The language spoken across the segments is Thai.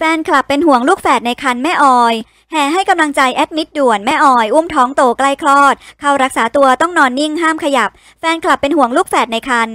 แฟนคลับเป็นห่วงลูกแฝดในคันแม่ออย แห่ให้กำลังใจแอดมิดด่วนแม่ออยอุ้มท้องโตใกล้คลอด เข้ารักษาตัวต้องนอนนิ่งห้ามขยับ แฟนคลับเป็นห่วงลูกแฝดในคัน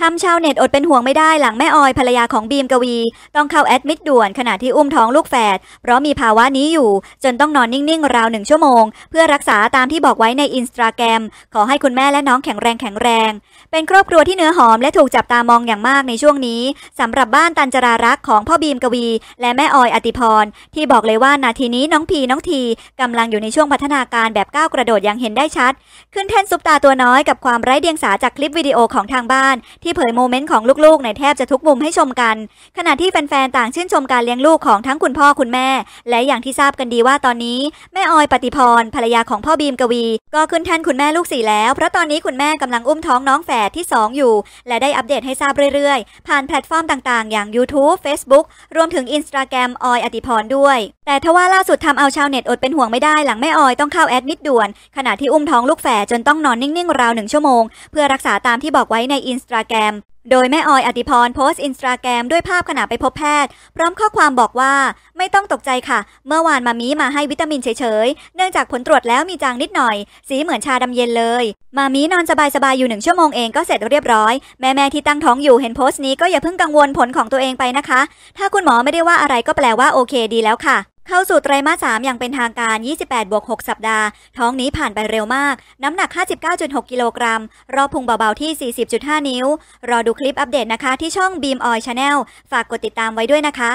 ทำชาวเน็ตอดเป็นห่วงไม่ได้หลังแม่ออยภรรยาของบีมกวี ต้องเข้าแอดมิดด่วนขณะที่อุ้มท้องลูกแฝดเพราะมีภาวะนี้อยู่ จนต้องนอนนิ่งๆราวหนึ่งชั่วโมง เพื่อรักษาตามที่บอกไว้ในอินสตาแกรมขอให้คุณแม่และน้องแข็งแรงแข็งแรง เป็นครอบครัวที่เนื้อหอมและถูกจับตามองอย่างมากในช่วงนี้สำหรับบ้านตันจรารักของพ่อบีมกวี และแม่ออยอติพรที่บอกเลยว่านาทีนี้น้องพีน้องทีกำลังอยู่ในช่วงพัฒนาการแบบก้าวกระโดดอย่างเห็นได้ชัดขึ้นแท่นซุปตาตัวน้อยกับความไร้เดียงสาจากคลิปวิดีโอของทางบ้านที่เผยโมเมนต์ ของลูกๆ ในแทบจะทุกมุมให้ชมกันขณะที่แฟนๆต่างชื่นชมการเลี้ยงลูกของทั้งคุณพ่อคุณแม่ และอย่างที่ทราบกันดีว่าตอนนี้แม่ออยปฏิพรภรรยาของพ่อบีมกวี ก็ขึ้นแทนคุณแม่ลูกสี่แล้ว เพราะตอนนี้คุณแม่กำลังอุ้มท้องน้องแฝดที่2ออยู่และได้อัปเดตให้ทราบเรื่อยๆ ผ่านแพลตฟอร์มต่างๆอย่าง YouTube Facebook รวมถึง Instagram ออยอติพรด้วยแต่ทว่าล่าสุดทำเอาชาวเน็ตอดเป็นห่วงไม่ได้หลังแม่ออยต้องเข้าแอดมิดด่วน ขณะที่อุ้มท้องลูกแฝดจนต้องนอนนิ่งๆราวหนึ่งชั่วโมง เพื่อรักษาตามที่บอกไว้ในอินสตาแกกรมโดยแม่ออยอติพรโพสต์อินสตาแกรมด้วยภาพขณะไปพบแพทย์ พร้อมข้อความบอกว่า ไม่ต้องตกใจค่ะ เมื่อวานมามีมาให้วิตามินเฉยๆ เนื่องจากผลตรวจแล้วมีจางนิดหน่อย สีเหมือนชาดำเย็นเลย มามีนอนสบายๆอยู่หนึ่งชั่วโมงเองก็เสร็จเรียบร้อยแม่แม่ที่ตั้งท้องอยู่เห็นโพสต์นี้ก็อย่าเพิ่งกังวลผลของตัวเองไปนะคะ ถ้าคุณหมอไม่ได้ว่าอะไรก็แปลว่าโอเค ดีแล้วค่ะเข้าสู่ไตรมาส3อย่างเป็นทางการ 28 บวก 6 สัปดาห์ ท้องนี้ผ่านไปเร็วมาก น้ำหนัก 59.6 กิโลกรัมรอพุงเบา ๆ ที่ 40.5 นิ้ว รอดูคลิปอัปเดตนะคะที่ช่อง Beam Oil Channel ฝากกดติดตามไว้ด้วยนะคะ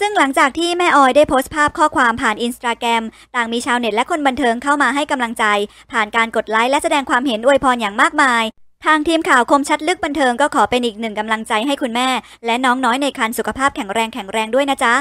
ซึ่งหลังจากที่แม่ออยได้โพสต์ภาพข้อความผ่านอินสตาแกรมต่างมีชาวเน็ตและคนบันเทิงเข้ามาให้กำลังใจ ผ่านการกดไลค์และแสดงความเห็นอวยพรอย่างมากมาย ทางทีมข่าวคมชัดลึกบันเทิงก็ขอเป็นอีกหนึ่งกำลังใจให้คุณแม่และน้องน้อยในคันสุขภาพแข็งแรงแข็งแรงด้วยนะจ๊ะ